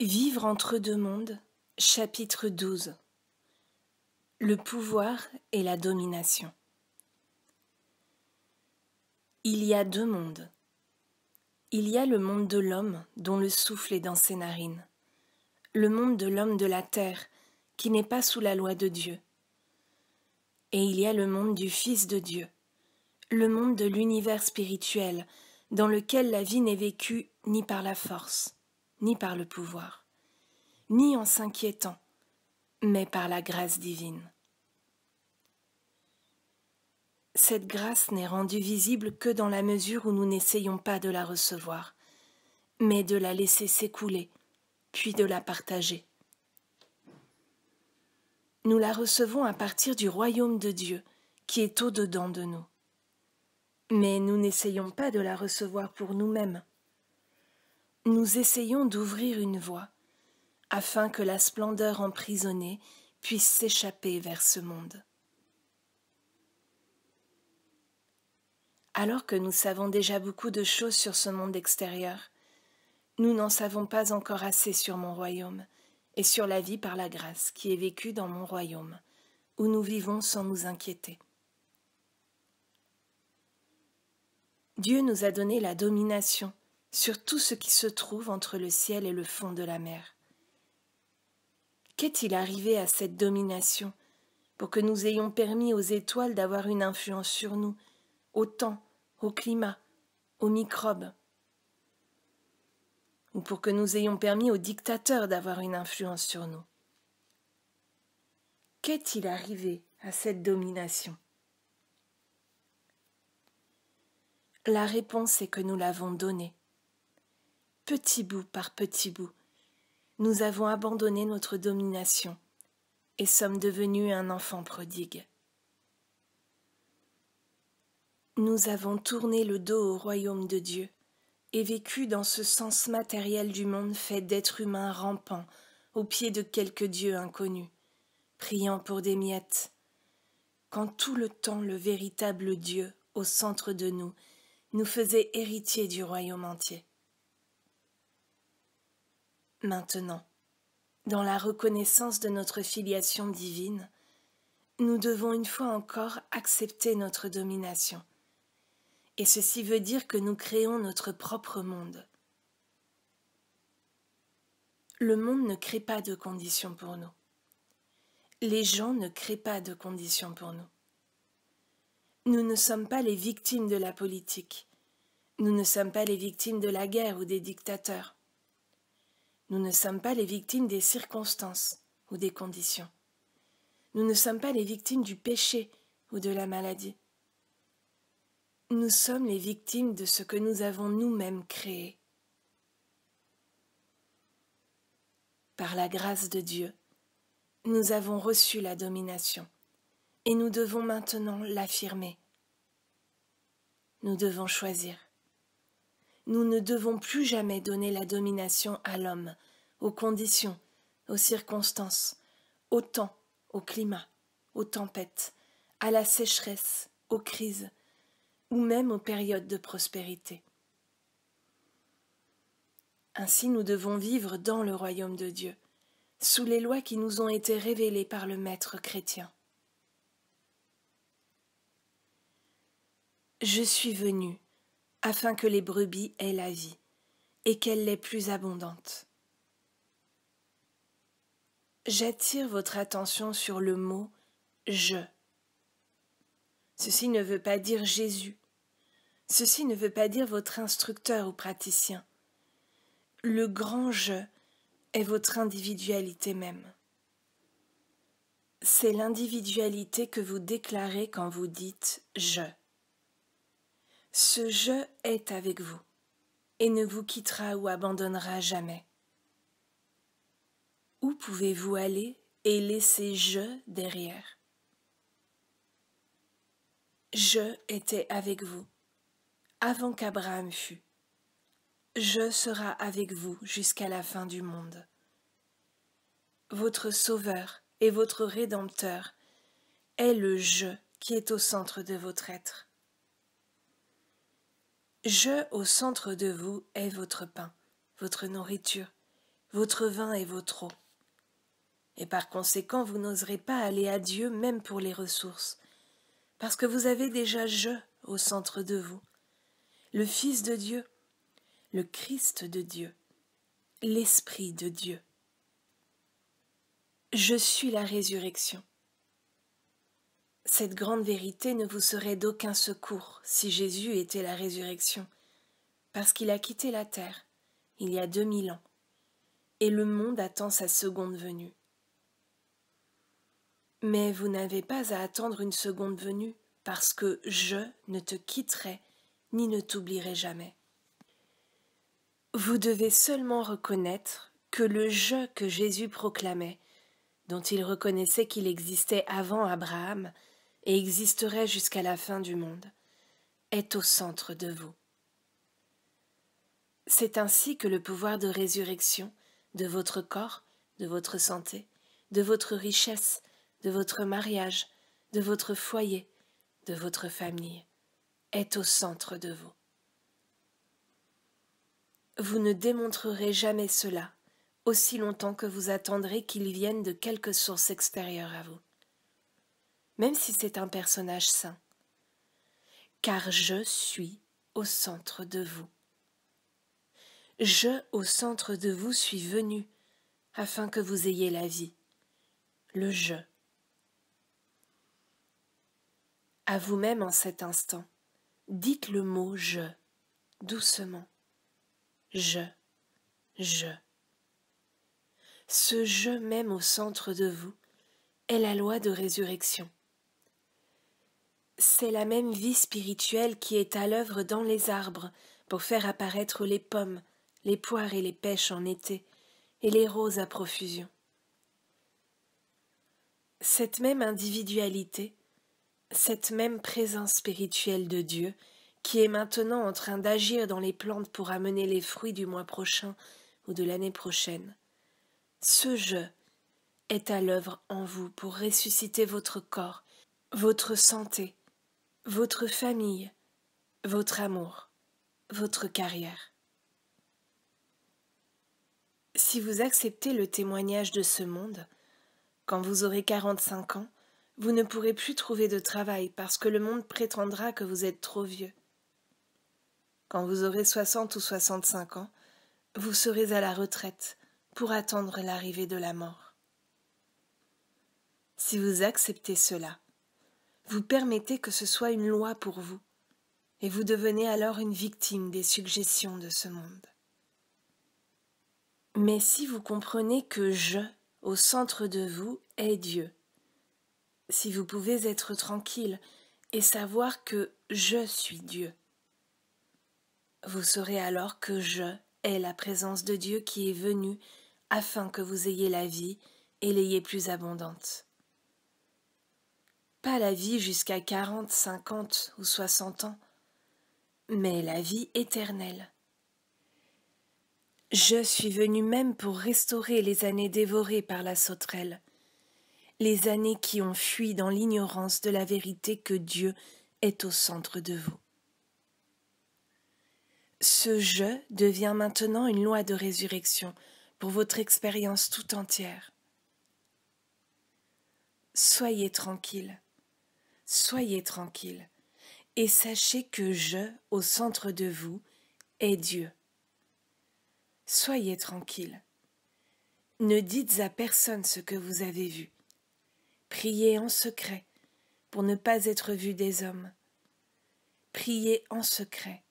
Vivre entre deux mondes, chapitre 12 Le pouvoir et la domination. Il y a deux mondes. Il y a le monde de l'homme dont le souffle est dans ses narines, le monde de l'homme de la terre qui n'est pas sous la loi de Dieu. Et il y a le monde du Fils de Dieu, le monde de l'univers spirituel dans lequel la vie n'est vécue ni par la force ni par le pouvoir, ni en s'inquiétant, mais par la grâce divine. Cette grâce n'est rendue visible que dans la mesure où nous n'essayons pas de la recevoir, mais de la laisser s'écouler, puis de la partager. Nous la recevons à partir du royaume de Dieu, qui est au-dedans de nous. Mais nous n'essayons pas de la recevoir pour nous-mêmes, nous essayons d'ouvrir une voie, afin que la splendeur emprisonnée puisse s'échapper vers ce monde. Alors que nous savons déjà beaucoup de choses sur ce monde extérieur, nous n'en savons pas encore assez sur mon royaume et sur la vie par la grâce qui est vécue dans mon royaume, où nous vivons sans nous inquiéter. Dieu nous a donné la domination sur tout ce qui se trouve entre le ciel et le fond de la mer. Qu'est-il arrivé à cette domination pour que nous ayons permis aux étoiles d'avoir une influence sur nous, au temps, au climat, aux microbes Ou pour que nous ayons permis aux dictateurs d'avoir une influence sur nous Qu'est-il arrivé à cette domination La réponse est que nous l'avons donnée petit bout par petit bout, nous avons abandonné notre domination et sommes devenus un enfant prodigue. Nous avons tourné le dos au royaume de Dieu et vécu dans ce sens matériel du monde fait d'êtres humains rampants au pied de quelque dieu inconnu, priant pour des miettes, quand tout le temps le véritable Dieu, au centre de nous, nous faisait héritier du royaume entier. Maintenant, dans la reconnaissance de notre filiation divine, nous devons une fois encore accepter notre domination. Et ceci veut dire que nous créons notre propre monde. Le monde ne crée pas de conditions pour nous. Les gens ne créent pas de conditions pour nous. Nous ne sommes pas les victimes de la politique. Nous ne sommes pas les victimes de la guerre ou des dictateurs. Nous ne sommes pas les victimes des circonstances ou des conditions. Nous ne sommes pas les victimes du péché ou de la maladie. Nous sommes les victimes de ce que nous avons nous-mêmes créé. Par la grâce de Dieu, nous avons reçu la domination et nous devons maintenant l'affirmer. Nous devons choisir nous ne devons plus jamais donner la domination à l'homme, aux conditions, aux circonstances, au temps, au climat, aux tempêtes, à la sécheresse, aux crises, ou même aux périodes de prospérité. Ainsi nous devons vivre dans le royaume de Dieu, sous les lois qui nous ont été révélées par le Maître chrétien. Je suis venu afin que les brebis aient la vie, et qu'elle l'ait plus abondante. J'attire votre attention sur le mot je. Ceci ne veut pas dire Jésus. Ceci ne veut pas dire votre instructeur ou praticien. Le grand je est votre individualité même. C'est l'individualité que vous déclarez quand vous dites je. Ce je est avec vous et ne vous quittera ou abandonnera jamais. Où pouvez-vous aller et laisser je derrière Je était avec vous avant qu'Abraham fût. Je sera avec vous jusqu'à la fin du monde. Votre Sauveur et votre Rédempteur est le je qui est au centre de votre être. Je au centre de vous est votre pain, votre nourriture, votre vin et votre eau. Et par conséquent, vous n'oserez pas aller à Dieu même pour les ressources, parce que vous avez déjà je au centre de vous, le Fils de Dieu, le Christ de Dieu, l'Esprit de Dieu. Je suis la résurrection cette grande vérité ne vous serait d'aucun secours si Jésus était la résurrection, parce qu'il a quitté la terre il y a deux mille ans, et le monde attend sa seconde venue. Mais vous n'avez pas à attendre une seconde venue, parce que je ne te quitterai ni ne t'oublierai jamais. Vous devez seulement reconnaître que le je que Jésus proclamait, dont il reconnaissait qu'il existait avant Abraham, et existerait jusqu'à la fin du monde, est au centre de vous. C'est ainsi que le pouvoir de résurrection de votre corps, de votre santé, de votre richesse, de votre mariage, de votre foyer, de votre famille, est au centre de vous. Vous ne démontrerez jamais cela aussi longtemps que vous attendrez qu'il vienne de quelque source extérieure à vous même si c'est un personnage saint. Car je suis au centre de vous. Je au centre de vous suis venu, afin que vous ayez la vie. Le je. À vous-même en cet instant, dites le mot je, doucement. Je, je. Ce je même au centre de vous est la loi de résurrection. C'est la même vie spirituelle qui est à l'œuvre dans les arbres pour faire apparaître les pommes, les poires et les pêches en été, et les roses à profusion. Cette même individualité, cette même présence spirituelle de Dieu, qui est maintenant en train d'agir dans les plantes pour amener les fruits du mois prochain ou de l'année prochaine. Ce jeu est à l'œuvre en vous pour ressusciter votre corps, votre santé, votre famille, votre amour, votre carrière. Si vous acceptez le témoignage de ce monde, quand vous aurez 45 ans, vous ne pourrez plus trouver de travail parce que le monde prétendra que vous êtes trop vieux. Quand vous aurez 60 ou 65 ans, vous serez à la retraite pour attendre l'arrivée de la mort. Si vous acceptez cela, vous permettez que ce soit une loi pour vous, et vous devenez alors une victime des suggestions de ce monde. Mais si vous comprenez que je, au centre de vous, est Dieu, si vous pouvez être tranquille et savoir que je suis Dieu, vous saurez alors que je est la présence de Dieu qui est venue afin que vous ayez la vie et l'ayez plus abondante. Pas la vie jusqu'à quarante, cinquante ou soixante ans, mais la vie éternelle. Je suis venu même pour restaurer les années dévorées par la sauterelle, les années qui ont fui dans l'ignorance de la vérité que Dieu est au centre de vous. Ce je devient maintenant une loi de résurrection pour votre expérience tout entière. Soyez tranquille. Soyez tranquille et sachez que je, au centre de vous, est Dieu. Soyez tranquille. Ne dites à personne ce que vous avez vu. Priez en secret pour ne pas être vu des hommes. Priez en secret.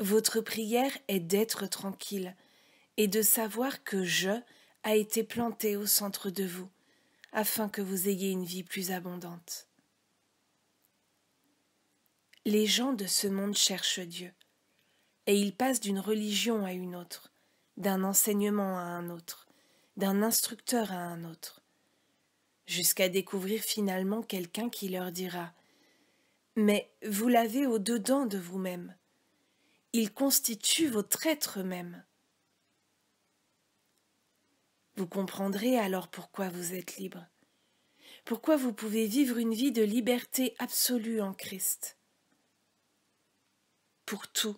Votre prière est d'être tranquille et de savoir que je a été planté au centre de vous, afin que vous ayez une vie plus abondante. Les gens de ce monde cherchent Dieu, et ils passent d'une religion à une autre, d'un enseignement à un autre, d'un instructeur à un autre, jusqu'à découvrir finalement quelqu'un qui leur dira Mais vous l'avez au-dedans de vous-même, il constitue votre être même. Vous comprendrez alors pourquoi vous êtes libre, pourquoi vous pouvez vivre une vie de liberté absolue en Christ pour tout.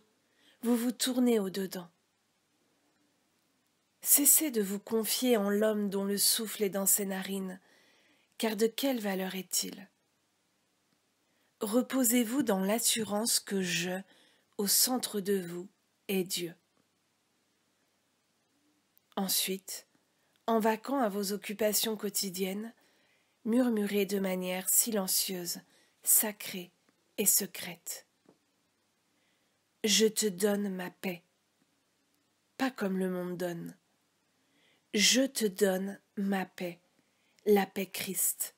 Vous vous tournez au-dedans. Cessez de vous confier en l'homme dont le souffle est dans ses narines, car de quelle valeur est-il Reposez-vous dans l'assurance que je, au centre de vous, est Dieu. Ensuite, en vacant à vos occupations quotidiennes, murmurez de manière silencieuse, sacrée et secrète. Je te donne ma paix, pas comme le monde donne. Je te donne ma paix, la paix Christ.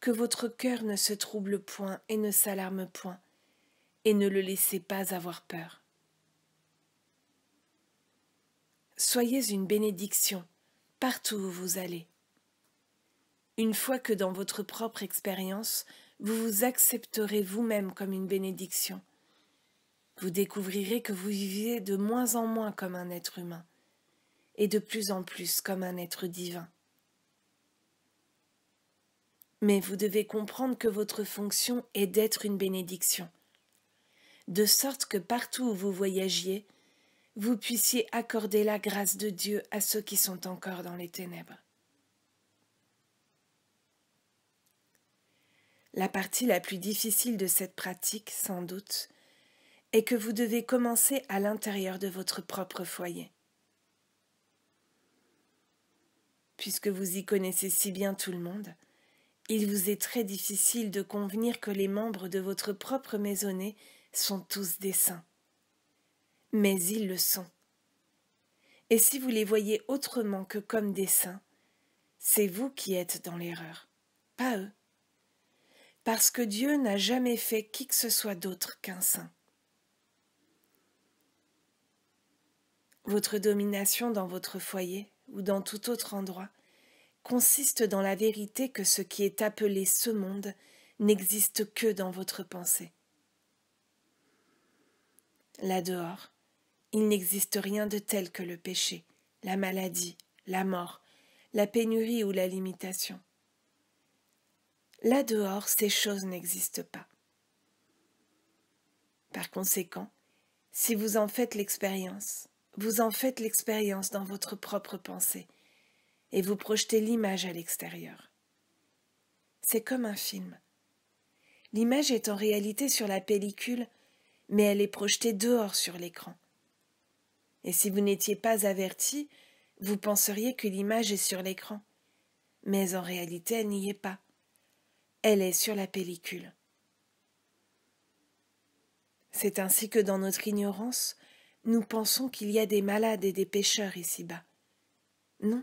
Que votre cœur ne se trouble point et ne s'alarme point, et ne le laissez pas avoir peur. Soyez une bénédiction partout où vous allez. Une fois que dans votre propre expérience, vous vous accepterez vous-même comme une bénédiction, vous découvrirez que vous vivez de moins en moins comme un être humain et de plus en plus comme un être divin. Mais vous devez comprendre que votre fonction est d'être une bénédiction, de sorte que partout où vous voyagiez, vous puissiez accorder la grâce de Dieu à ceux qui sont encore dans les ténèbres. La partie la plus difficile de cette pratique, sans doute, et que vous devez commencer à l'intérieur de votre propre foyer. Puisque vous y connaissez si bien tout le monde, il vous est très difficile de convenir que les membres de votre propre maisonnée sont tous des saints. Mais ils le sont. Et si vous les voyez autrement que comme des saints, c'est vous qui êtes dans l'erreur, pas eux. Parce que Dieu n'a jamais fait qui que ce soit d'autre qu'un saint. Votre domination dans votre foyer ou dans tout autre endroit consiste dans la vérité que ce qui est appelé ce monde n'existe que dans votre pensée. Là dehors, il n'existe rien de tel que le péché, la maladie, la mort, la pénurie ou la limitation. Là dehors, ces choses n'existent pas. Par conséquent, si vous en faites l'expérience, vous en faites l'expérience dans votre propre pensée et vous projetez l'image à l'extérieur. C'est comme un film. L'image est en réalité sur la pellicule, mais elle est projetée dehors sur l'écran. Et si vous n'étiez pas averti, vous penseriez que l'image est sur l'écran. Mais en réalité, elle n'y est pas. Elle est sur la pellicule. C'est ainsi que dans notre ignorance, nous pensons qu'il y a des malades et des pêcheurs ici-bas. Non.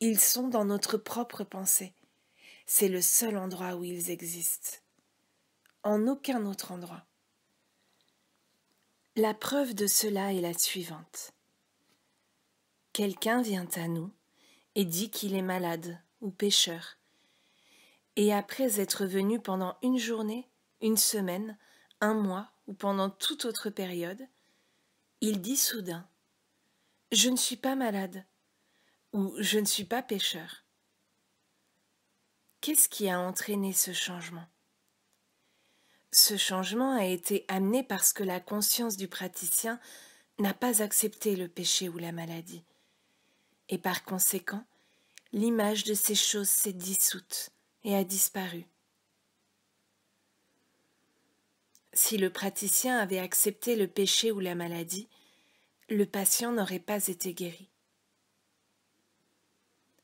Ils sont dans notre propre pensée. C'est le seul endroit où ils existent. En aucun autre endroit. La preuve de cela est la suivante. Quelqu'un vient à nous et dit qu'il est malade ou pêcheur. Et après être venu pendant une journée, une semaine, un mois ou pendant toute autre période, il dit soudain Je ne suis pas malade ou Je ne suis pas pêcheur. Qu'est-ce qui a entraîné ce changement Ce changement a été amené parce que la conscience du praticien n'a pas accepté le péché ou la maladie. Et par conséquent, l'image de ces choses s'est dissoute et a disparu. Si le praticien avait accepté le péché ou la maladie, le patient n'aurait pas été guéri.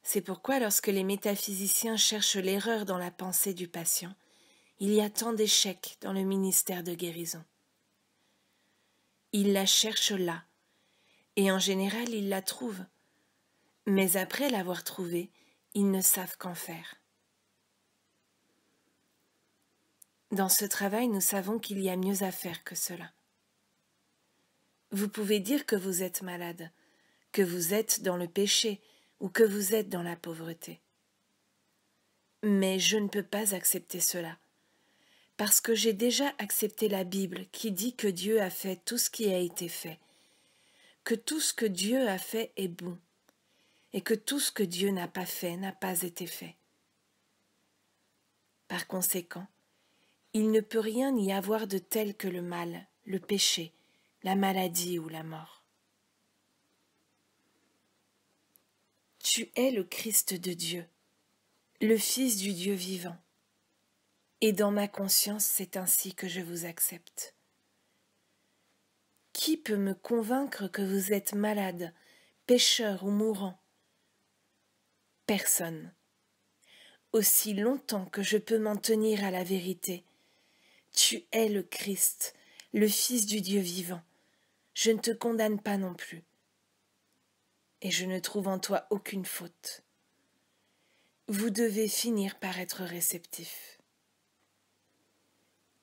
C'est pourquoi lorsque les métaphysiciens cherchent l'erreur dans la pensée du patient, il y a tant d'échecs dans le ministère de guérison. Ils la cherchent là, et en général ils la trouvent, mais après l'avoir trouvée, ils ne savent qu'en faire. Dans ce travail, nous savons qu'il y a mieux à faire que cela. Vous pouvez dire que vous êtes malade, que vous êtes dans le péché ou que vous êtes dans la pauvreté. Mais je ne peux pas accepter cela, parce que j'ai déjà accepté la Bible qui dit que Dieu a fait tout ce qui a été fait, que tout ce que Dieu a fait est bon, et que tout ce que Dieu n'a pas fait n'a pas été fait. Par conséquent, il ne peut rien y avoir de tel que le mal, le péché, la maladie ou la mort. Tu es le Christ de Dieu, le Fils du Dieu vivant. Et dans ma conscience, c'est ainsi que je vous accepte. Qui peut me convaincre que vous êtes malade, pécheur ou mourant Personne. Aussi longtemps que je peux m'en tenir à la vérité, tu es le Christ, le Fils du Dieu vivant. Je ne te condamne pas non plus. Et je ne trouve en toi aucune faute. Vous devez finir par être réceptif.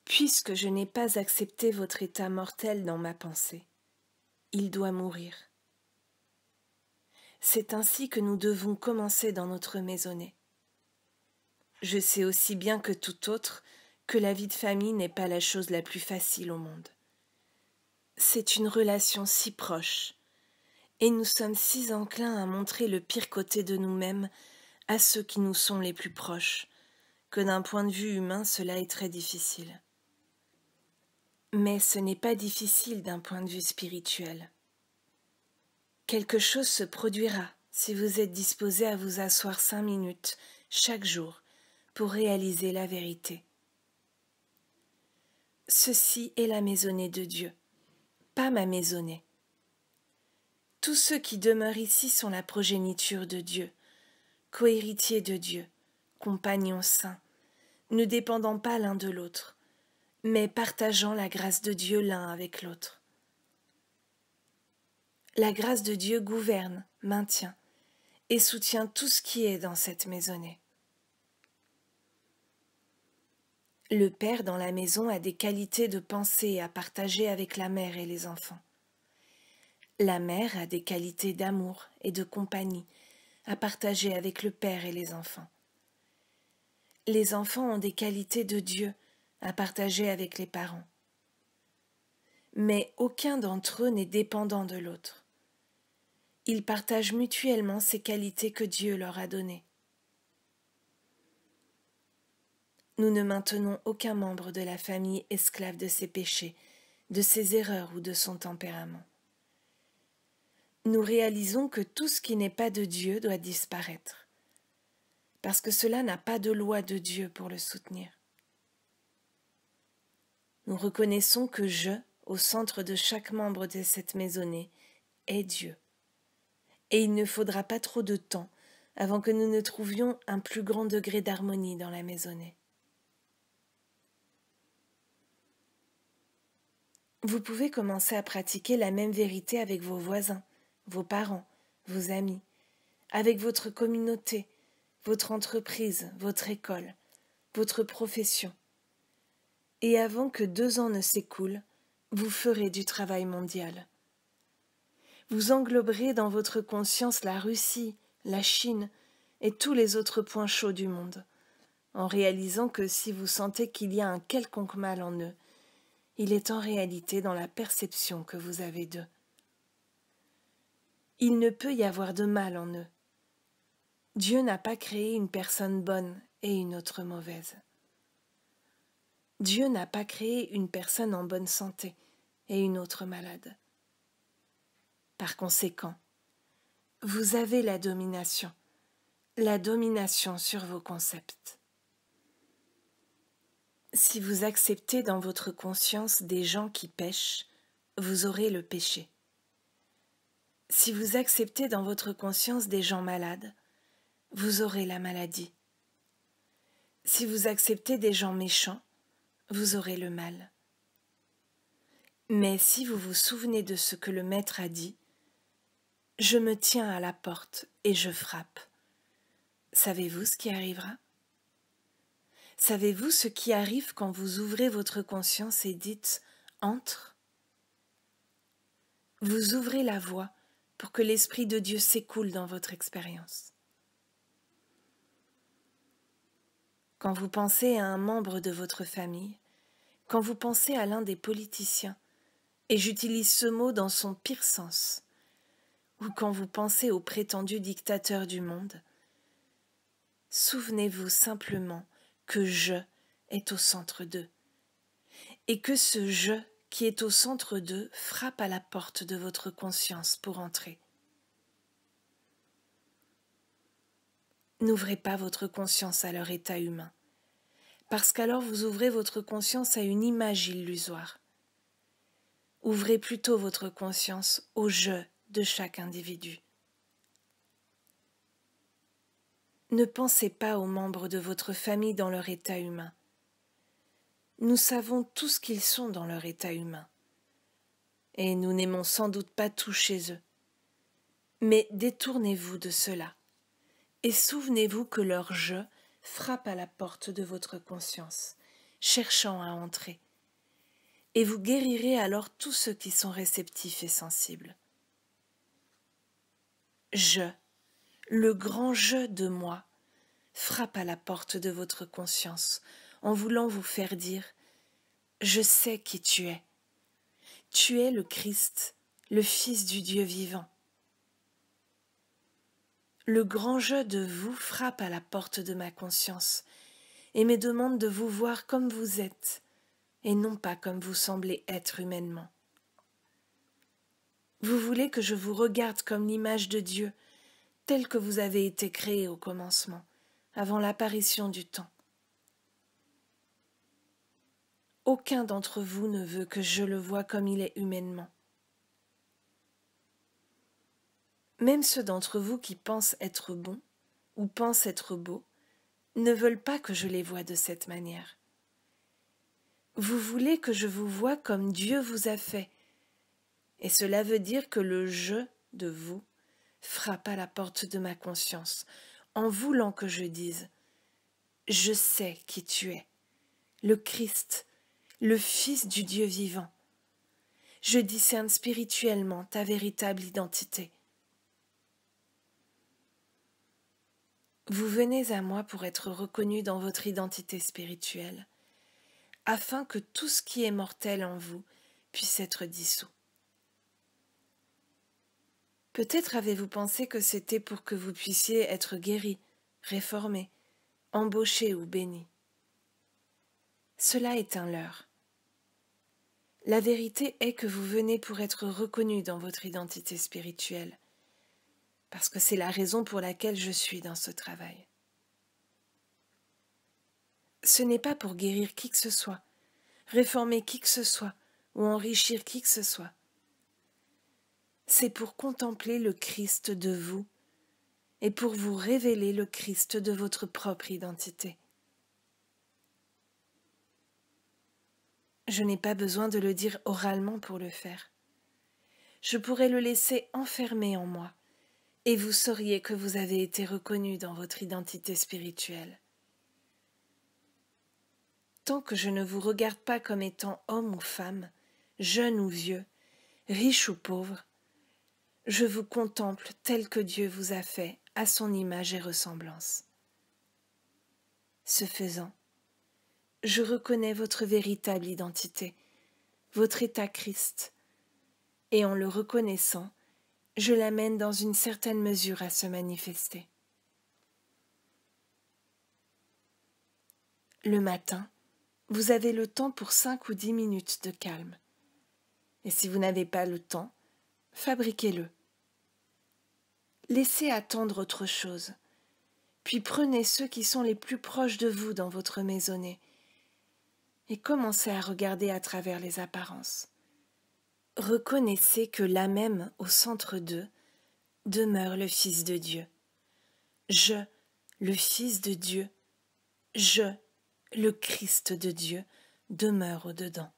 Puisque je n'ai pas accepté votre état mortel dans ma pensée, il doit mourir. C'est ainsi que nous devons commencer dans notre maisonnée. Je sais aussi bien que tout autre que la vie de famille n'est pas la chose la plus facile au monde. C'est une relation si proche, et nous sommes si enclins à montrer le pire côté de nous-mêmes à ceux qui nous sont les plus proches, que d'un point de vue humain cela est très difficile. Mais ce n'est pas difficile d'un point de vue spirituel. Quelque chose se produira si vous êtes disposé à vous asseoir cinq minutes chaque jour pour réaliser la vérité. Ceci est la maisonnée de Dieu, pas ma maisonnée. Tous ceux qui demeurent ici sont la progéniture de Dieu, cohéritiers de Dieu, compagnons saints, ne dépendant pas l'un de l'autre, mais partageant la grâce de Dieu l'un avec l'autre. La grâce de Dieu gouverne, maintient et soutient tout ce qui est dans cette maisonnée. Le père dans la maison a des qualités de pensée à partager avec la mère et les enfants. La mère a des qualités d'amour et de compagnie à partager avec le père et les enfants. Les enfants ont des qualités de Dieu à partager avec les parents. Mais aucun d'entre eux n'est dépendant de l'autre. Ils partagent mutuellement ces qualités que Dieu leur a données. Nous ne maintenons aucun membre de la famille esclave de ses péchés, de ses erreurs ou de son tempérament. Nous réalisons que tout ce qui n'est pas de Dieu doit disparaître, parce que cela n'a pas de loi de Dieu pour le soutenir. Nous reconnaissons que je, au centre de chaque membre de cette maisonnée, est Dieu. Et il ne faudra pas trop de temps avant que nous ne trouvions un plus grand degré d'harmonie dans la maisonnée. Vous pouvez commencer à pratiquer la même vérité avec vos voisins, vos parents, vos amis, avec votre communauté, votre entreprise, votre école, votre profession. Et avant que deux ans ne s'écoulent, vous ferez du travail mondial. Vous engloberez dans votre conscience la Russie, la Chine et tous les autres points chauds du monde, en réalisant que si vous sentez qu'il y a un quelconque mal en eux, il est en réalité dans la perception que vous avez d'eux. Il ne peut y avoir de mal en eux. Dieu n'a pas créé une personne bonne et une autre mauvaise. Dieu n'a pas créé une personne en bonne santé et une autre malade. Par conséquent, vous avez la domination, la domination sur vos concepts. Si vous acceptez dans votre conscience des gens qui pêchent, vous aurez le péché. Si vous acceptez dans votre conscience des gens malades, vous aurez la maladie. Si vous acceptez des gens méchants, vous aurez le mal. Mais si vous vous souvenez de ce que le Maître a dit, je me tiens à la porte et je frappe. Savez-vous ce qui arrivera Savez-vous ce qui arrive quand vous ouvrez votre conscience et dites entre Vous ouvrez la voie pour que l'Esprit de Dieu s'écoule dans votre expérience. Quand vous pensez à un membre de votre famille, quand vous pensez à l'un des politiciens, et j'utilise ce mot dans son pire sens, ou quand vous pensez au prétendu dictateur du monde, souvenez-vous simplement que je est au centre d'eux, et que ce je qui est au centre d'eux frappe à la porte de votre conscience pour entrer. N'ouvrez pas votre conscience à leur état humain, parce qu'alors vous ouvrez votre conscience à une image illusoire. Ouvrez plutôt votre conscience au je de chaque individu. Ne pensez pas aux membres de votre famille dans leur état humain. Nous savons tout ce qu'ils sont dans leur état humain. Et nous n'aimons sans doute pas tout chez eux. Mais détournez-vous de cela. Et souvenez-vous que leur jeu frappe à la porte de votre conscience, cherchant à entrer. Et vous guérirez alors tous ceux qui sont réceptifs et sensibles. Je le grand jeu de moi, frappe à la porte de votre conscience en voulant vous faire dire Je sais qui tu es. Tu es le Christ, le Fils du Dieu vivant. Le grand jeu de vous frappe à la porte de ma conscience et me demande de vous voir comme vous êtes et non pas comme vous semblez être humainement. Vous voulez que je vous regarde comme l'image de Dieu, tel que vous avez été créé au commencement, avant l'apparition du temps. Aucun d'entre vous ne veut que je le voie comme il est humainement. Même ceux d'entre vous qui pensent être bons ou pensent être beaux ne veulent pas que je les voie de cette manière. Vous voulez que je vous voie comme Dieu vous a fait, et cela veut dire que le je de vous frappe à la porte de ma conscience, en voulant que je dise Je sais qui tu es, le Christ, le Fils du Dieu vivant. Je discerne spirituellement ta véritable identité. Vous venez à moi pour être reconnu dans votre identité spirituelle, afin que tout ce qui est mortel en vous puisse être dissous. Peut-être avez-vous pensé que c'était pour que vous puissiez être guéri, réformé, embauché ou béni. Cela est un leurre. La vérité est que vous venez pour être reconnu dans votre identité spirituelle, parce que c'est la raison pour laquelle je suis dans ce travail. Ce n'est pas pour guérir qui que ce soit, réformer qui que ce soit ou enrichir qui que ce soit c'est pour contempler le Christ de vous et pour vous révéler le Christ de votre propre identité. Je n'ai pas besoin de le dire oralement pour le faire. Je pourrais le laisser enfermé en moi, et vous sauriez que vous avez été reconnu dans votre identité spirituelle. Tant que je ne vous regarde pas comme étant homme ou femme, jeune ou vieux, riche ou pauvre, je vous contemple tel que Dieu vous a fait, à son image et ressemblance. Ce faisant, je reconnais votre véritable identité, votre état Christ, et en le reconnaissant, je l'amène dans une certaine mesure à se manifester. Le matin, vous avez le temps pour cinq ou dix minutes de calme. Et si vous n'avez pas le temps, fabriquez-le. Laissez attendre autre chose, puis prenez ceux qui sont les plus proches de vous dans votre maisonnée, et commencez à regarder à travers les apparences. Reconnaissez que là même, au centre d'eux, demeure le Fils de Dieu. Je, le Fils de Dieu, je, le Christ de Dieu, demeure au-dedans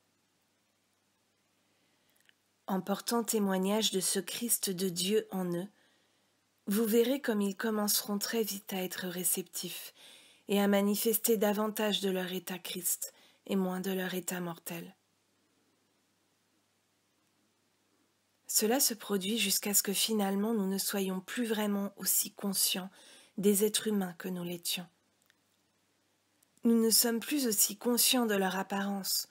en portant témoignage de ce Christ de Dieu en eux, vous verrez comme ils commenceront très vite à être réceptifs et à manifester davantage de leur état Christ et moins de leur état mortel. Cela se produit jusqu'à ce que finalement nous ne soyons plus vraiment aussi conscients des êtres humains que nous l'étions. Nous ne sommes plus aussi conscients de leur apparence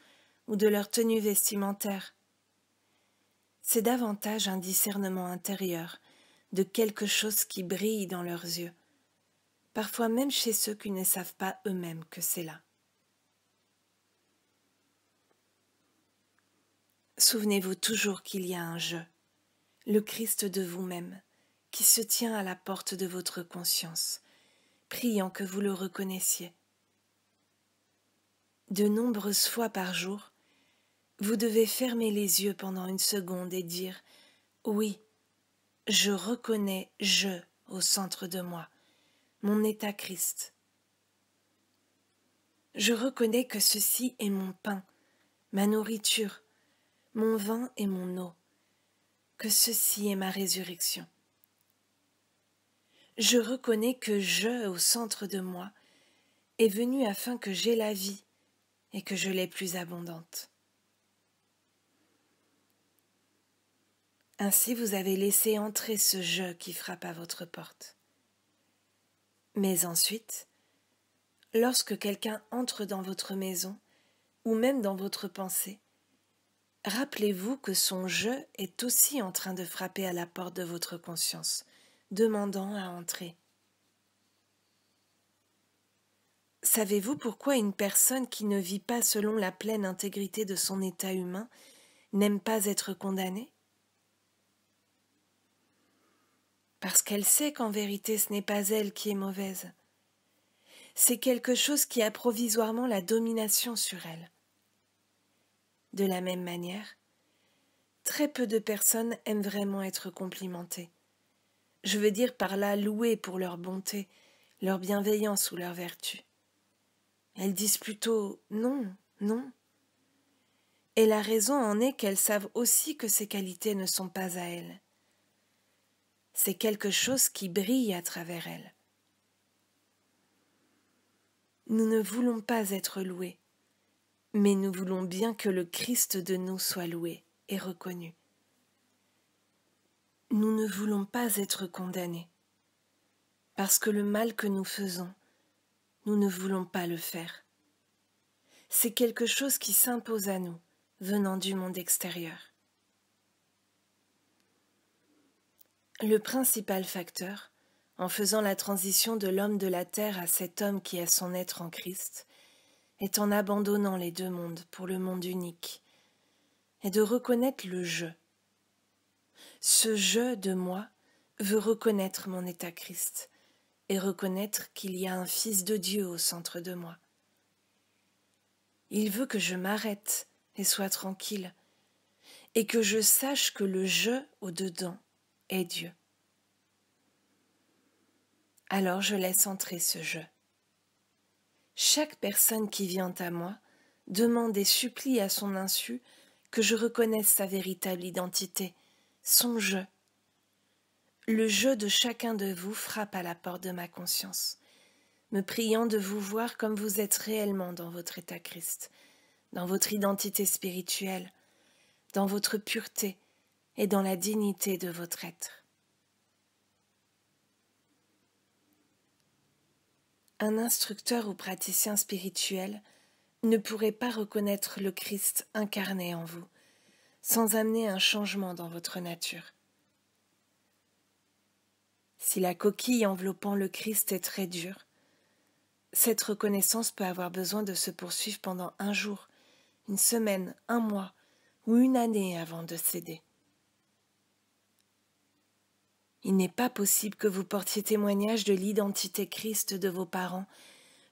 ou de leur tenue vestimentaire, c'est davantage un discernement intérieur de quelque chose qui brille dans leurs yeux, parfois même chez ceux qui ne savent pas eux-mêmes que c'est là. Souvenez-vous toujours qu'il y a un jeu, le Christ de vous-même, qui se tient à la porte de votre conscience, priant que vous le reconnaissiez. De nombreuses fois par jour, vous devez fermer les yeux pendant une seconde et dire Oui, je reconnais je au centre de moi, mon état Christ. Je reconnais que ceci est mon pain, ma nourriture, mon vin et mon eau, que ceci est ma résurrection. Je reconnais que je au centre de moi est venu afin que j'aie la vie et que je l'ai plus abondante. Ainsi vous avez laissé entrer ce jeu qui frappe à votre porte. Mais ensuite, lorsque quelqu'un entre dans votre maison, ou même dans votre pensée, rappelez-vous que son jeu est aussi en train de frapper à la porte de votre conscience, demandant à entrer. Savez-vous pourquoi une personne qui ne vit pas selon la pleine intégrité de son état humain n'aime pas être condamnée parce qu'elle sait qu'en vérité ce n'est pas elle qui est mauvaise. C'est quelque chose qui a provisoirement la domination sur elle. De la même manière, très peu de personnes aiment vraiment être complimentées. Je veux dire par là louées pour leur bonté, leur bienveillance ou leur vertu. Elles disent plutôt non, non. Et la raison en est qu'elles savent aussi que ces qualités ne sont pas à elles c'est quelque chose qui brille à travers elle. Nous ne voulons pas être loués, mais nous voulons bien que le Christ de nous soit loué et reconnu. Nous ne voulons pas être condamnés, parce que le mal que nous faisons, nous ne voulons pas le faire. C'est quelque chose qui s'impose à nous, venant du monde extérieur. Le principal facteur, en faisant la transition de l'homme de la terre à cet homme qui a son être en Christ, est en abandonnant les deux mondes pour le monde unique, et de reconnaître le je. Ce je de moi veut reconnaître mon état Christ, et reconnaître qu'il y a un Fils de Dieu au centre de moi. Il veut que je m'arrête et sois tranquille, et que je sache que le je au dedans Dieu. Alors je laisse entrer ce jeu. Chaque personne qui vient à moi demande et supplie à son insu que je reconnaisse sa véritable identité, son jeu. Le jeu de chacun de vous frappe à la porte de ma conscience, me priant de vous voir comme vous êtes réellement dans votre état Christ, dans votre identité spirituelle, dans votre pureté, et dans la dignité de votre être. Un instructeur ou praticien spirituel ne pourrait pas reconnaître le Christ incarné en vous sans amener un changement dans votre nature. Si la coquille enveloppant le Christ est très dure, cette reconnaissance peut avoir besoin de se poursuivre pendant un jour, une semaine, un mois ou une année avant de céder. Il n'est pas possible que vous portiez témoignage de l'identité Christ de vos parents,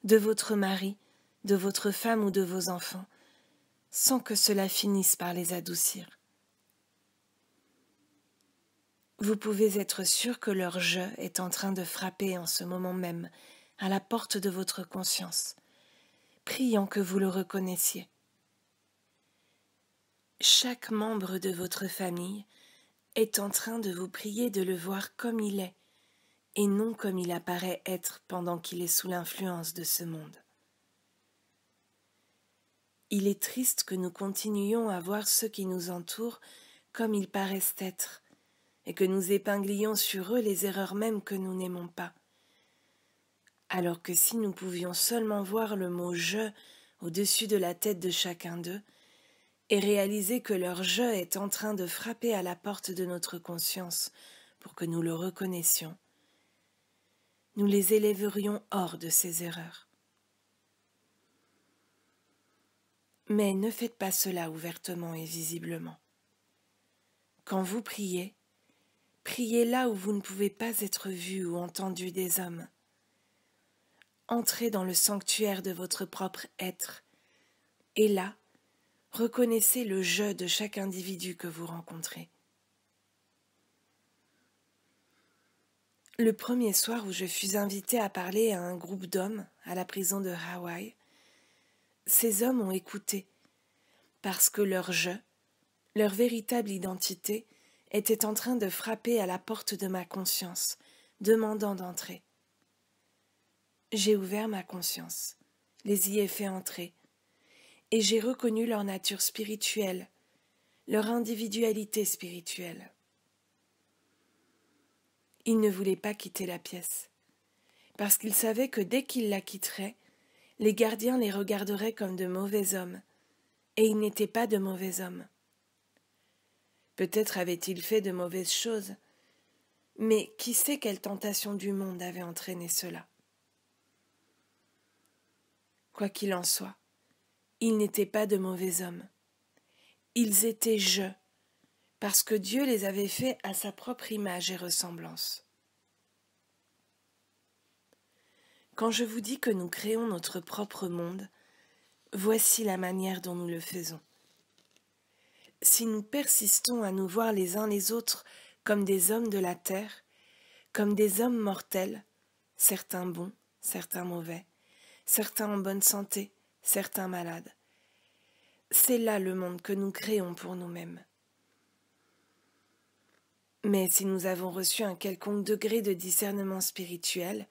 de votre mari, de votre femme ou de vos enfants, sans que cela finisse par les adoucir. Vous pouvez être sûr que leur jeu est en train de frapper en ce moment même à la porte de votre conscience, priant que vous le reconnaissiez. Chaque membre de votre famille, est en train de vous prier de le voir comme il est, et non comme il apparaît être pendant qu'il est sous l'influence de ce monde. Il est triste que nous continuions à voir ceux qui nous entourent comme ils paraissent être, et que nous épinglions sur eux les erreurs mêmes que nous n'aimons pas. Alors que si nous pouvions seulement voir le mot je au-dessus de la tête de chacun d'eux, et réaliser que leur jeu est en train de frapper à la porte de notre conscience pour que nous le reconnaissions, nous les élèverions hors de ces erreurs. Mais ne faites pas cela ouvertement et visiblement. Quand vous priez, priez là où vous ne pouvez pas être vu ou entendu des hommes. Entrez dans le sanctuaire de votre propre être, et là, Reconnaissez le jeu de chaque individu que vous rencontrez. Le premier soir où je fus invité à parler à un groupe d'hommes à la prison de Hawaï, ces hommes ont écouté, parce que leur jeu, leur véritable identité, était en train de frapper à la porte de ma conscience, demandant d'entrer. J'ai ouvert ma conscience, les y ai fait entrer, et j'ai reconnu leur nature spirituelle, leur individualité spirituelle. Ils ne voulaient pas quitter la pièce, parce qu'ils savaient que dès qu'ils la quitteraient, les gardiens les regarderaient comme de mauvais hommes, et ils n'étaient pas de mauvais hommes. Peut-être avaient-ils fait de mauvaises choses, mais qui sait quelle tentation du monde avait entraîné cela Quoi qu'il en soit, ils n'étaient pas de mauvais hommes. Ils étaient je, parce que Dieu les avait faits à sa propre image et ressemblance. Quand je vous dis que nous créons notre propre monde, voici la manière dont nous le faisons. Si nous persistons à nous voir les uns les autres comme des hommes de la terre, comme des hommes mortels, certains bons, certains mauvais, certains en bonne santé, certains malades. C'est là le monde que nous créons pour nous-mêmes. Mais si nous avons reçu un quelconque degré de discernement spirituel,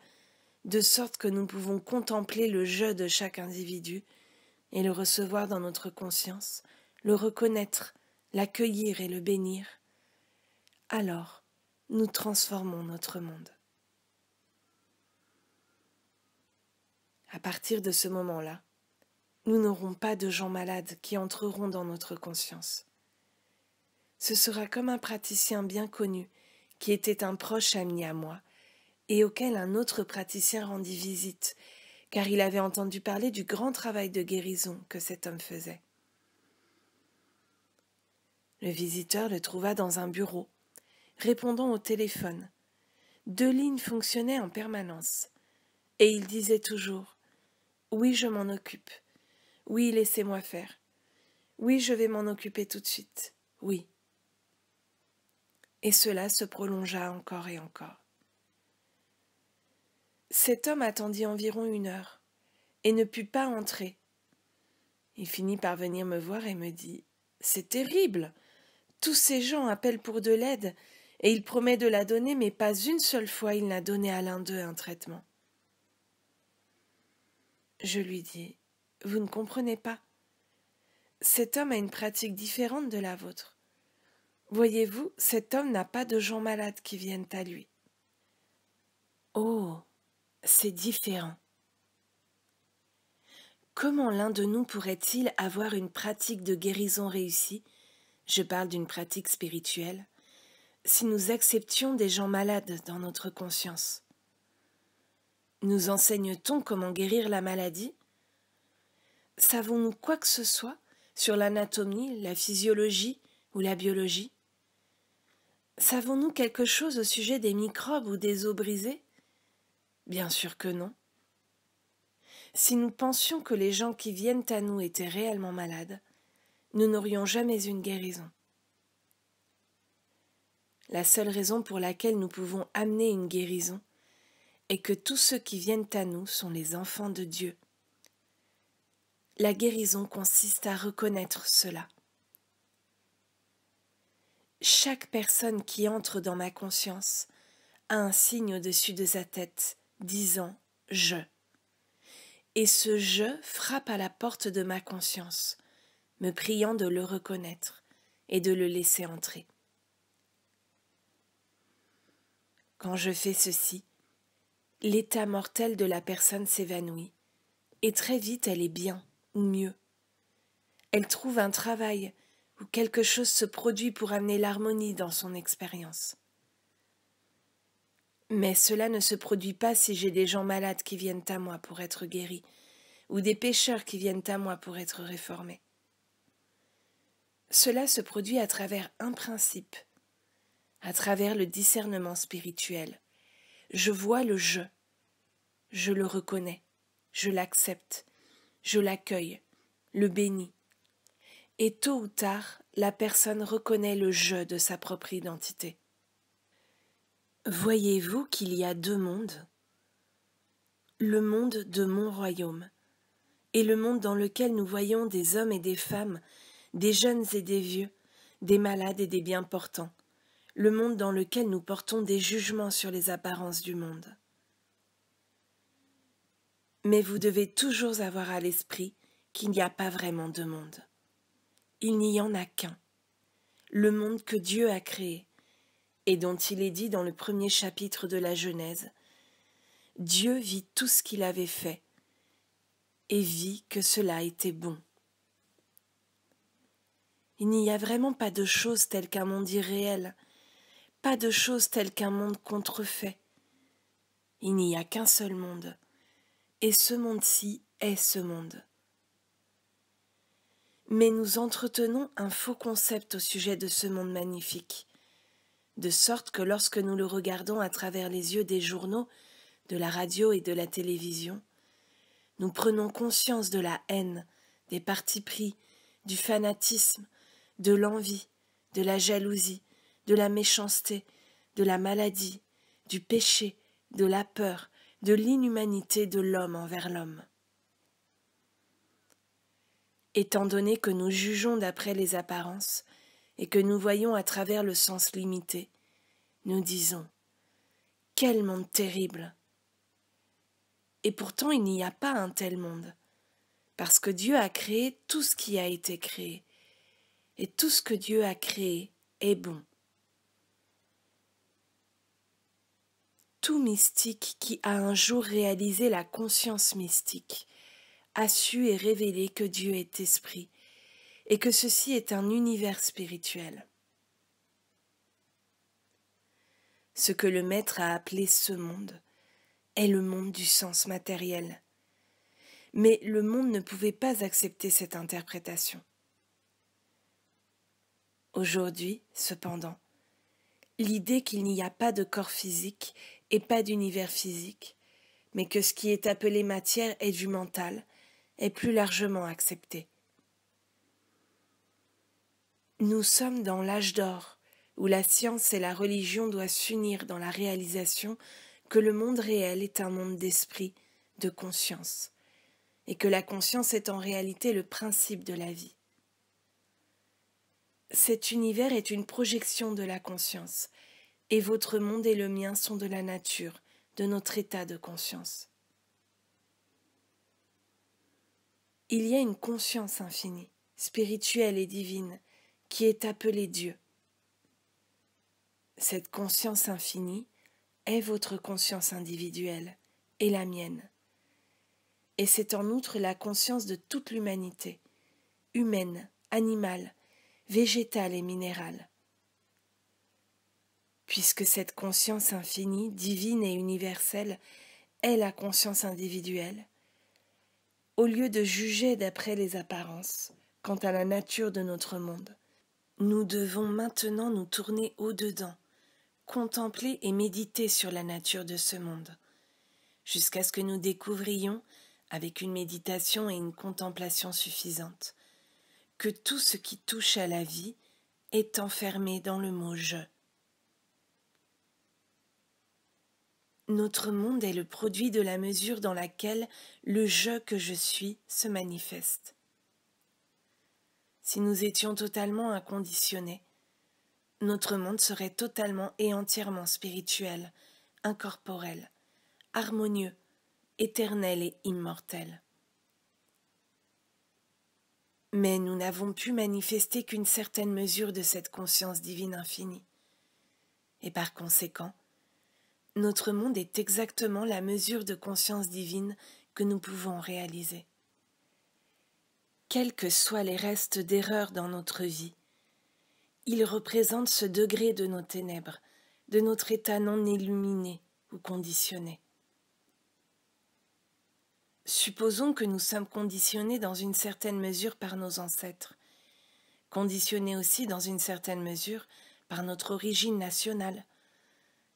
de sorte que nous pouvons contempler le jeu de chaque individu et le recevoir dans notre conscience, le reconnaître, l'accueillir et le bénir, alors nous transformons notre monde. À partir de ce moment-là, nous n'aurons pas de gens malades qui entreront dans notre conscience. Ce sera comme un praticien bien connu, qui était un proche ami à moi, et auquel un autre praticien rendit visite, car il avait entendu parler du grand travail de guérison que cet homme faisait. Le visiteur le trouva dans un bureau, répondant au téléphone. Deux lignes fonctionnaient en permanence, et il disait toujours Oui, je m'en occupe. Oui, laissez-moi faire. Oui, je vais m'en occuper tout de suite. Oui. Et cela se prolongea encore et encore. Cet homme attendit environ une heure, et ne put pas entrer. Il finit par venir me voir et me dit. C'est terrible. Tous ces gens appellent pour de l'aide, et il promet de la donner, mais pas une seule fois il n'a donné à l'un d'eux un traitement. Je lui dis. Vous ne comprenez pas. Cet homme a une pratique différente de la vôtre. Voyez-vous, cet homme n'a pas de gens malades qui viennent à lui. Oh, c'est différent. Comment l'un de nous pourrait-il avoir une pratique de guérison réussie Je parle d'une pratique spirituelle si nous acceptions des gens malades dans notre conscience. Nous enseigne-t-on comment guérir la maladie Savons-nous quoi que ce soit sur l'anatomie, la physiologie ou la biologie Savons-nous quelque chose au sujet des microbes ou des eaux brisées Bien sûr que non. Si nous pensions que les gens qui viennent à nous étaient réellement malades, nous n'aurions jamais une guérison. La seule raison pour laquelle nous pouvons amener une guérison est que tous ceux qui viennent à nous sont les enfants de Dieu. La guérison consiste à reconnaître cela. Chaque personne qui entre dans ma conscience a un signe au-dessus de sa tête disant je. Et ce je frappe à la porte de ma conscience, me priant de le reconnaître et de le laisser entrer. Quand je fais ceci, l'état mortel de la personne s'évanouit, et très vite elle est bien, ou mieux. Elle trouve un travail où quelque chose se produit pour amener l'harmonie dans son expérience. Mais cela ne se produit pas si j'ai des gens malades qui viennent à moi pour être guéris, ou des pécheurs qui viennent à moi pour être réformés. Cela se produit à travers un principe, à travers le discernement spirituel. Je vois le je, je le reconnais, je l'accepte, je l'accueille, le bénis. Et tôt ou tard, la personne reconnaît le jeu de sa propre identité. Voyez-vous qu'il y a deux mondes Le monde de mon royaume et le monde dans lequel nous voyons des hommes et des femmes, des jeunes et des vieux, des malades et des bien portants, le monde dans lequel nous portons des jugements sur les apparences du monde. Mais vous devez toujours avoir à l'esprit qu'il n'y a pas vraiment de monde. Il n'y en a qu'un. Le monde que Dieu a créé, et dont il est dit dans le premier chapitre de la Genèse. Dieu vit tout ce qu'il avait fait, et vit que cela était bon. Il n'y a vraiment pas de chose telles qu'un monde irréel, pas de chose telles qu'un monde contrefait. Il n'y a qu'un seul monde et ce monde-ci est ce monde. Mais nous entretenons un faux concept au sujet de ce monde magnifique, de sorte que lorsque nous le regardons à travers les yeux des journaux, de la radio et de la télévision, nous prenons conscience de la haine, des partis pris, du fanatisme, de l'envie, de la jalousie, de la méchanceté, de la maladie, du péché, de la peur, de l'inhumanité de l'homme envers l'homme. Étant donné que nous jugeons d'après les apparences et que nous voyons à travers le sens limité, nous disons Quel monde terrible Et pourtant il n'y a pas un tel monde, parce que Dieu a créé tout ce qui a été créé, et tout ce que Dieu a créé est bon. tout mystique qui a un jour réalisé la conscience mystique a su et révélé que Dieu est esprit et que ceci est un univers spirituel. Ce que le Maître a appelé ce monde est le monde du sens matériel. Mais le monde ne pouvait pas accepter cette interprétation. Aujourd'hui, cependant, l'idée qu'il n'y a pas de corps physique et pas d'univers physique, mais que ce qui est appelé matière et du mental est plus largement accepté. Nous sommes dans l'âge d'or, où la science et la religion doivent s'unir dans la réalisation que le monde réel est un monde d'esprit, de conscience, et que la conscience est en réalité le principe de la vie. Cet univers est une projection de la conscience, et votre monde et le mien sont de la nature, de notre état de conscience. Il y a une conscience infinie, spirituelle et divine, qui est appelée Dieu. Cette conscience infinie est votre conscience individuelle et la mienne. Et c'est en outre la conscience de toute l'humanité, humaine, animale, végétale et minérale puisque cette conscience infinie, divine et universelle, est la conscience individuelle, au lieu de juger d'après les apparences quant à la nature de notre monde, nous devons maintenant nous tourner au-dedans, contempler et méditer sur la nature de ce monde, jusqu'à ce que nous découvrions, avec une méditation et une contemplation suffisantes, que tout ce qui touche à la vie est enfermé dans le mot je. Notre monde est le produit de la mesure dans laquelle le je que je suis se manifeste. Si nous étions totalement inconditionnés, notre monde serait totalement et entièrement spirituel, incorporel, harmonieux, éternel et immortel. Mais nous n'avons pu manifester qu'une certaine mesure de cette conscience divine infinie, et par conséquent, notre monde est exactement la mesure de conscience divine que nous pouvons réaliser. Quels que soient les restes d'erreurs dans notre vie, ils représentent ce degré de nos ténèbres, de notre état non illuminé ou conditionné. Supposons que nous sommes conditionnés dans une certaine mesure par nos ancêtres, conditionnés aussi dans une certaine mesure par notre origine nationale,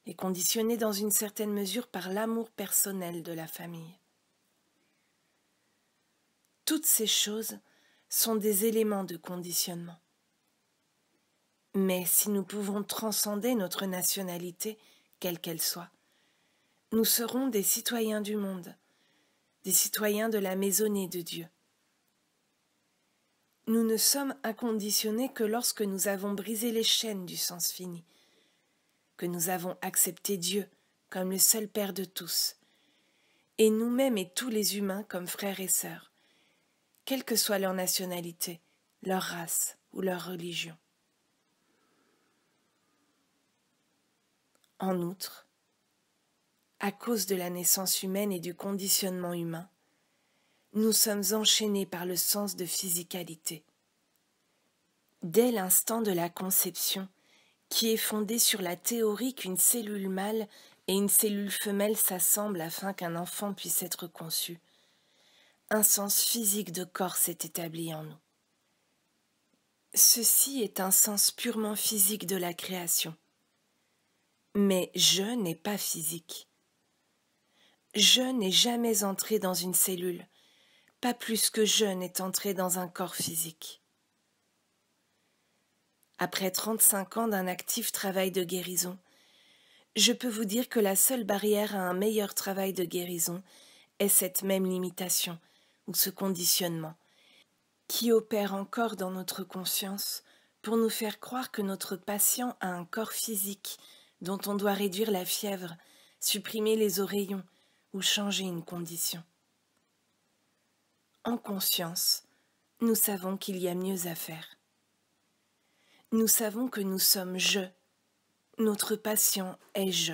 et conditionné dans une certaine mesure par l'amour personnel de la famille. Toutes ces choses sont des éléments de conditionnement. Mais si nous pouvons transcender notre nationalité, quelle qu'elle soit, nous serons des citoyens du monde, des citoyens de la maisonnée de Dieu. Nous ne sommes inconditionnés que lorsque nous avons brisé les chaînes du sens fini, que nous avons accepté Dieu comme le seul Père de tous, et nous-mêmes et tous les humains comme frères et sœurs, quelle que soit leur nationalité, leur race ou leur religion. En outre, à cause de la naissance humaine et du conditionnement humain, nous sommes enchaînés par le sens de physicalité. Dès l'instant de la conception, qui est fondée sur la théorie qu'une cellule mâle et une cellule femelle s'assemblent afin qu'un enfant puisse être conçu. Un sens physique de corps s'est établi en nous. Ceci est un sens purement physique de la création. Mais je n'ai pas physique. Je n'ai jamais entré dans une cellule, pas plus que je n'est entré dans un corps physique après 35 ans d'un actif travail de guérison, je peux vous dire que la seule barrière à un meilleur travail de guérison est cette même limitation ou ce conditionnement qui opère encore dans notre conscience pour nous faire croire que notre patient a un corps physique dont on doit réduire la fièvre, supprimer les oreillons ou changer une condition. En conscience, nous savons qu'il y a mieux à faire. Nous savons que nous sommes je. Notre patient est je,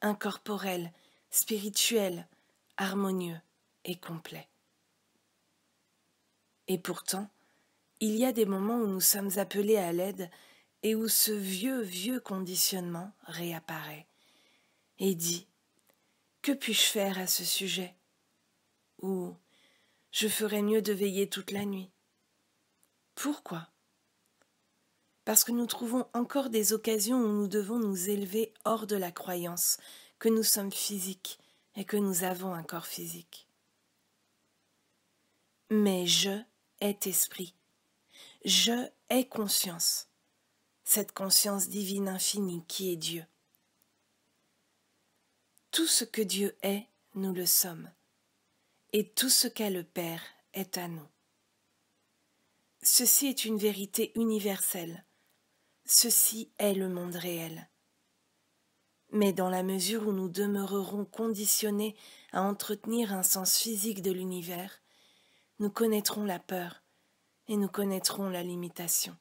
incorporel, spirituel, harmonieux et complet. Et pourtant, il y a des moments où nous sommes appelés à l'aide et où ce vieux, vieux conditionnement réapparaît et dit Que puis-je faire à ce sujet ou Je ferais mieux de veiller toute la nuit. Pourquoi parce que nous trouvons encore des occasions où nous devons nous élever hors de la croyance que nous sommes physiques et que nous avons un corps physique. Mais je est esprit, je est conscience, cette conscience divine infinie qui est Dieu. Tout ce que Dieu est, nous le sommes, et tout ce qu'a le Père est à nous. Ceci est une vérité universelle Ceci est le monde réel. Mais dans la mesure où nous demeurerons conditionnés à entretenir un sens physique de l'univers, nous connaîtrons la peur et nous connaîtrons la limitation.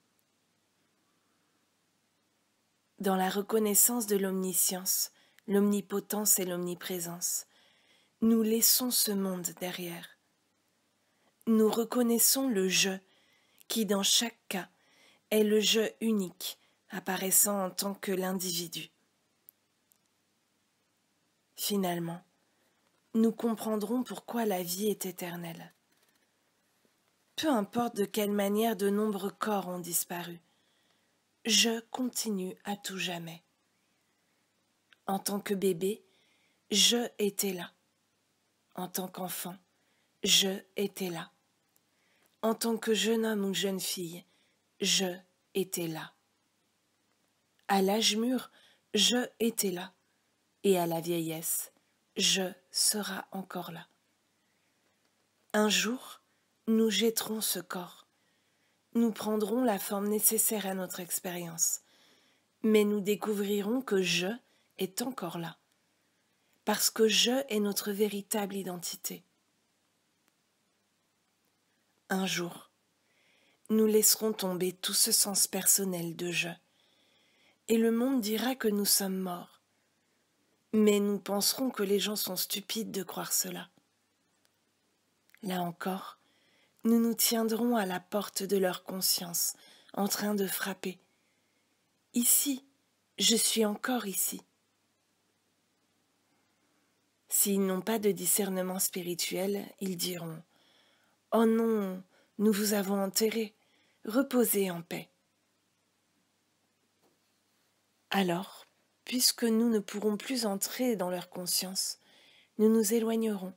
Dans la reconnaissance de l'omniscience, l'omnipotence et l'omniprésence, nous laissons ce monde derrière. Nous reconnaissons le je qui, dans chaque cas, est le je unique, apparaissant en tant que l'individu. Finalement, nous comprendrons pourquoi la vie est éternelle. Peu importe de quelle manière de nombreux corps ont disparu, je continue à tout jamais. En tant que bébé, je étais là. En tant qu'enfant, je étais là. En tant que jeune homme ou jeune fille, je étais là. À l'âge mûr, je étais là, et à la vieillesse, je sera encore là. Un jour, nous jetterons ce corps, nous prendrons la forme nécessaire à notre expérience, mais nous découvrirons que je est encore là, parce que je est notre véritable identité. Un jour, nous laisserons tomber tout ce sens personnel de je, et le monde dira que nous sommes morts. Mais nous penserons que les gens sont stupides de croire cela. Là encore, nous nous tiendrons à la porte de leur conscience, en train de frapper. Ici, je suis encore ici. S'ils n'ont pas de discernement spirituel, ils diront Oh non, nous vous avons enterré. Reposez en paix. Alors, puisque nous ne pourrons plus entrer dans leur conscience, nous nous éloignerons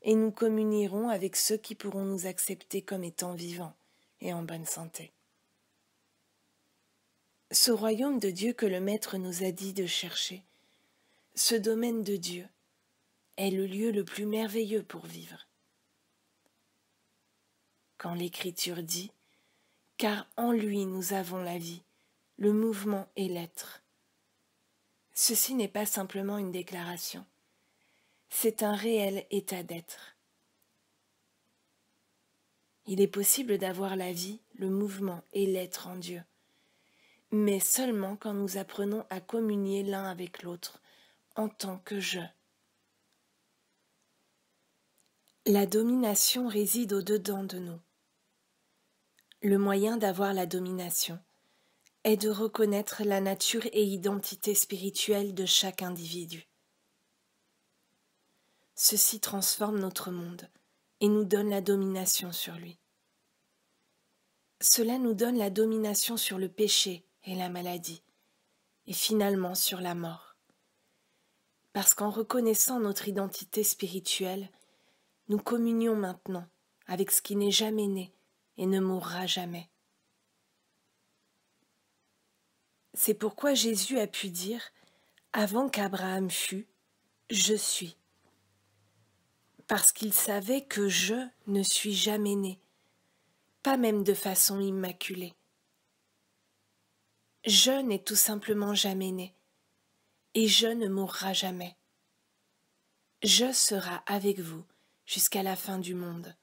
et nous communierons avec ceux qui pourront nous accepter comme étant vivants et en bonne santé. Ce royaume de Dieu que le Maître nous a dit de chercher, ce domaine de Dieu, est le lieu le plus merveilleux pour vivre quand l'Écriture dit Car en lui nous avons la vie, le mouvement et l'être. Ceci n'est pas simplement une déclaration, c'est un réel état d'être. Il est possible d'avoir la vie, le mouvement et l'être en Dieu, mais seulement quand nous apprenons à communier l'un avec l'autre en tant que je. La domination réside au dedans de nous. Le moyen d'avoir la domination est de reconnaître la nature et identité spirituelle de chaque individu. Ceci transforme notre monde et nous donne la domination sur lui. Cela nous donne la domination sur le péché et la maladie, et finalement sur la mort. Parce qu'en reconnaissant notre identité spirituelle, nous communions maintenant avec ce qui n'est jamais né et ne mourra jamais. C'est pourquoi Jésus a pu dire, avant qu'Abraham fût, Je suis, parce qu'il savait que je ne suis jamais né, pas même de façon immaculée. Je n'ai tout simplement jamais né, et je ne mourra jamais. Je serai avec vous jusqu'à la fin du monde.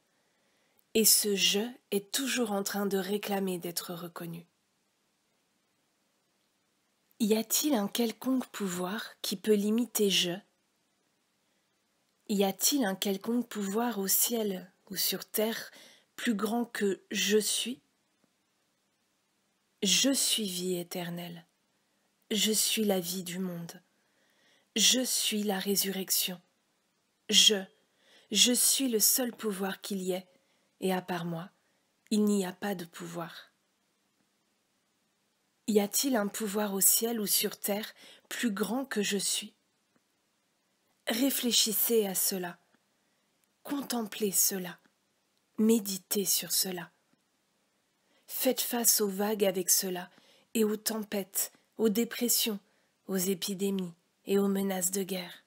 Et ce je est toujours en train de réclamer d'être reconnu. Y a-t-il un quelconque pouvoir qui peut limiter je Y a-t-il un quelconque pouvoir au ciel ou sur terre plus grand que je suis Je suis vie éternelle. Je suis la vie du monde. Je suis la résurrection. Je, je suis le seul pouvoir qu'il y ait, et à part moi, il n'y a pas de pouvoir. Y a-t-il un pouvoir au ciel ou sur terre plus grand que je suis Réfléchissez à cela, contemplez cela, méditez sur cela. Faites face aux vagues avec cela, et aux tempêtes, aux dépressions, aux épidémies et aux menaces de guerre.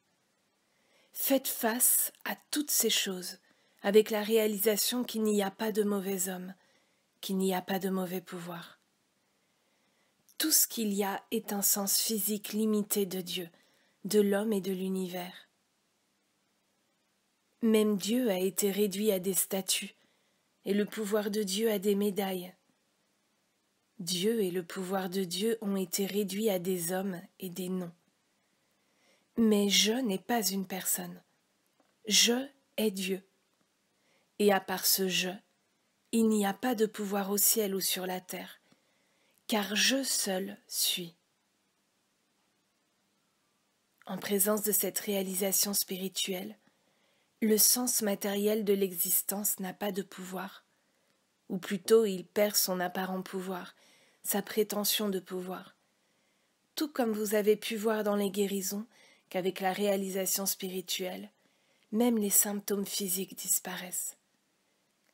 Faites face à toutes ces choses avec la réalisation qu'il n'y a pas de mauvais homme, qu'il n'y a pas de mauvais pouvoir. Tout ce qu'il y a est un sens physique limité de Dieu, de l'homme et de l'univers. Même Dieu a été réduit à des statues, et le pouvoir de Dieu à des médailles. Dieu et le pouvoir de Dieu ont été réduits à des hommes et des noms. Mais je n'ai pas une personne. Je est Dieu. Et à part ce je, il n'y a pas de pouvoir au ciel ou sur la terre, car je seul suis. En présence de cette réalisation spirituelle, le sens matériel de l'existence n'a pas de pouvoir, ou plutôt il perd son apparent pouvoir, sa prétention de pouvoir. Tout comme vous avez pu voir dans les guérisons qu'avec la réalisation spirituelle, même les symptômes physiques disparaissent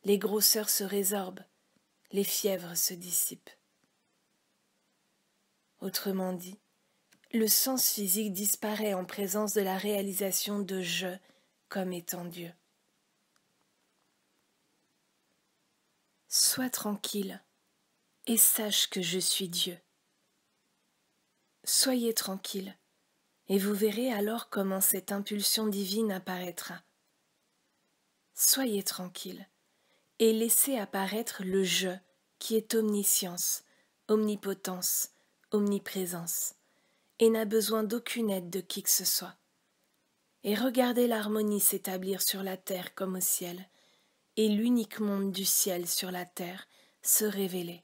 les grosseurs se résorbent, les fièvres se dissipent. Autrement dit, le sens physique disparaît en présence de la réalisation de je comme étant Dieu. Sois tranquille et sache que je suis Dieu. Soyez tranquille et vous verrez alors comment cette impulsion divine apparaîtra. Soyez tranquille et laisser apparaître le je qui est omniscience, omnipotence, omniprésence, et n'a besoin d'aucune aide de qui que ce soit. Et regardez l'harmonie s'établir sur la terre comme au ciel, et l'unique monde du ciel sur la terre se révéler.